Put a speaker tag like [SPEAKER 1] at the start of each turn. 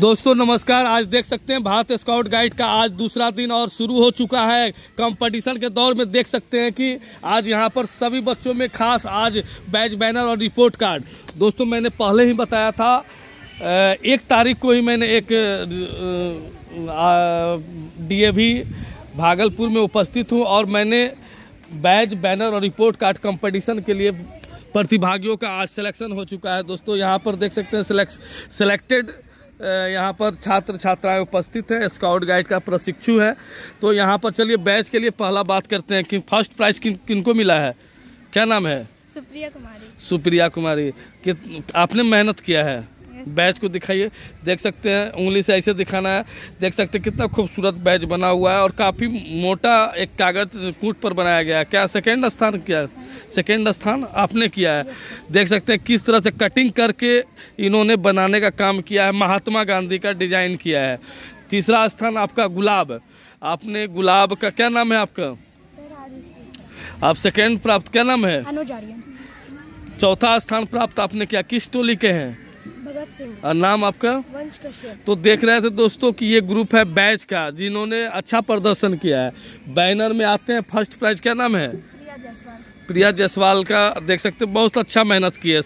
[SPEAKER 1] दोस्तों नमस्कार आज देख सकते हैं भारत स्काउट गाइड का आज दूसरा दिन और शुरू हो चुका है कंपटीशन के दौर में देख सकते हैं कि आज यहां पर सभी बच्चों में खास आज बैच बैनर और रिपोर्ट कार्ड दोस्तों मैंने पहले ही बताया था एक तारीख को ही मैंने एक डीएवी भागलपुर में उपस्थित हूँ और मैंने बैच बैनर और रिपोर्ट कार्ड कंपटीशन के लिए प्रतिभागियों का आज सिलेक्शन हो चुका है दोस्तों यहाँ पर देख सकते हैं सिलेक्ट सिलेक्टेड यहाँ पर छात्र छात्राएं उपस्थित है स्काउट गाइड का प्रशिक्षु है तो यहाँ पर चलिए बैच के लिए पहला बात करते हैं कि फर्स्ट प्राइज किन किनको मिला है क्या नाम है सुप्रिया कुमारी सुप्रिया कुमारी कि आपने मेहनत किया है बैच को दिखाइए देख सकते हैं उंगली से ऐसे दिखाना है देख सकते हैं कितना खूबसूरत बैच बना हुआ है और काफ़ी मोटा एक कागज कूट पर बनाया गया है क्या सेकेंड स्थान क्या है सेकेंड स्थान आपने किया है देख सकते हैं किस तरह से कटिंग करके इन्होंने बनाने का काम किया है महात्मा गांधी का डिज़ाइन किया है तीसरा स्थान आपका गुलाब आपने गुलाब का क्या नाम है आपका आप सेकेंड प्राप्त क्या नाम है चौथा स्थान प्राप्त आपने किया किस टोली के हैं और नाम आपका तो देख रहे थे दोस्तों कि ये ग्रुप है बैच का जिन्होंने अच्छा प्रदर्शन किया है बैनर में आते हैं फर्स्ट प्राइज क्या नाम है प्रिया जायसवाल प्रिया का देख सकते हो बहुत अच्छा मेहनत की है